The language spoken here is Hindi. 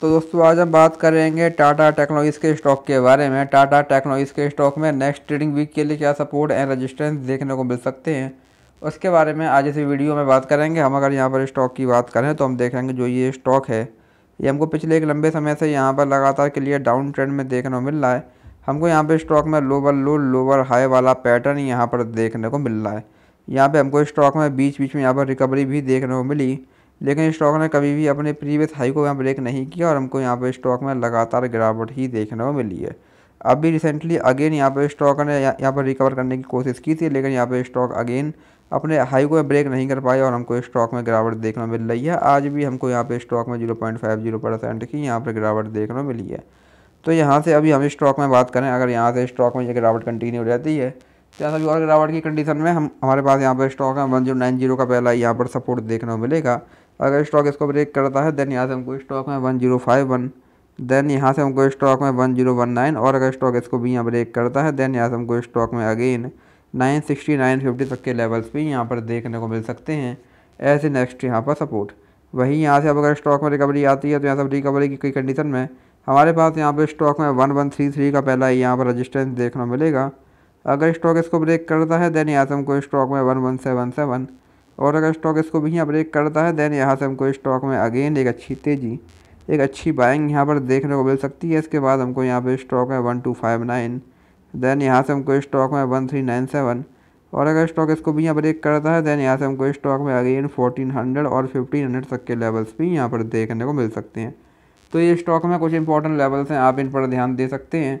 तो दोस्तों आज हम बात करेंगे टाटा टेक्नोलॉजीज़ के स्टॉक के बारे में टाटा टेक्नोलॉजीज़ के स्टॉक में नेक्स्ट ट्रेडिंग वीक के लिए क्या सपोर्ट एंड रजिस्टेंस देखने को मिल सकते हैं उसके बारे में आज इस वीडियो में बात करेंगे हम अगर यहाँ पर स्टॉक की बात करें तो हम देखेंगे जो ये स्टॉक है ये हमको पिछले एक लंबे समय से यहाँ पर लगातार के लिए डाउन ट्रेंड में देखने को मिल रहा है हमको यहाँ पर स्टॉक में लोअर लो लोअर हाई वाला पैटर्न यहाँ पर देखने को मिल रहा है यहाँ पर हमको स्टॉक में बीच बीच में यहाँ पर रिकवरी भी देखने को मिली लेकिन स्टॉक ने कभी भी अपने प्रीवियस हाई को यहाँ ब्रेक नहीं किया और हमको यहाँ पर स्टॉक में लगातार गिरावट ही देखने को मिली है अभी रिसेंटली अगेन यहाँ पर स्टॉक ने यहाँ पर रिकवर करने की कोशिश की थी लेकिन यहाँ पर स्टॉक अगेन अपने हाई को ब्रेक नहीं कर पाया और हमको स्टॉक में गिरावट देखने को मिल रही है आज भी हमको यहाँ पे स्टॉक में zero point five zero percent की यहाँ पर गिरावट देखने को मिली है तो यहाँ से अभी हम स्टॉक में बात करें अगर यहाँ से स्टॉक में ये गिरावट कंटिन्यू रहती है जैसा भी और गिरावट की कंडीशन में हम हमारे पास यहाँ पर स्टॉक है वन जीरो नाइन जीरो का पहला यहाँ पर सपोर्ट देखने को मिलेगा अगर स्टॉक इसको ब्रेक करता है देन यहाँ से हमको स्टॉक में one zero five one then यहाँ से हमको स्टॉक में वन जीरो वन नाइन और अगर स्टॉक इसको भी यहाँ ब्रेक करता है देन यहाँ से हमको स्टॉक में again nine sixty nine fifty तक के लेवल्स भी यहाँ पर देखने को मिल सकते हैं ऐसे नेक्स्ट यहाँ पर सपोर्ट वहीं यहाँ से अब अगर स्टॉक में रिकवरी आती है तो यहाँ से रिकवरी की कंडीशन में हमारे पास यहाँ पर स्टॉक में वन वन थ्री थ्री का पहला यहाँ पर रजिस्टेंस देखने को मिलेगा अगर स्टॉक इसको ब्रेक करता है देन यहाँ से हमको स्टॉक में वन वन सेवन सेवन और अगर स्टॉक इसको भी यहाँ ब्रेक करता है देन यहाँ से हमको स्टॉक में अगेन एक अच्छी तेज़ी एक अच्छी बाइंग यहाँ पर देखने को मिल सकती है इसके बाद हमको यहाँ पर स्टॉक है one two five nine then यहाँ से हमको स्टॉक में वन थ्री नाइन सेवन और अगर स्टॉक इसको भी यहाँ ब्रेक करता है देन यहाँ से हमको स्टॉक में अगेन फोर्टीन हंड्रेड और फिफ्टीन हंड्रेड तक के लेवल्स भी यहाँ पर देखने को मिल सकते हैं तो ये स्टॉक में कुछ इंपॉर्टेंट लेवल्स हैं आप इन पर ध्यान दे सकते हैं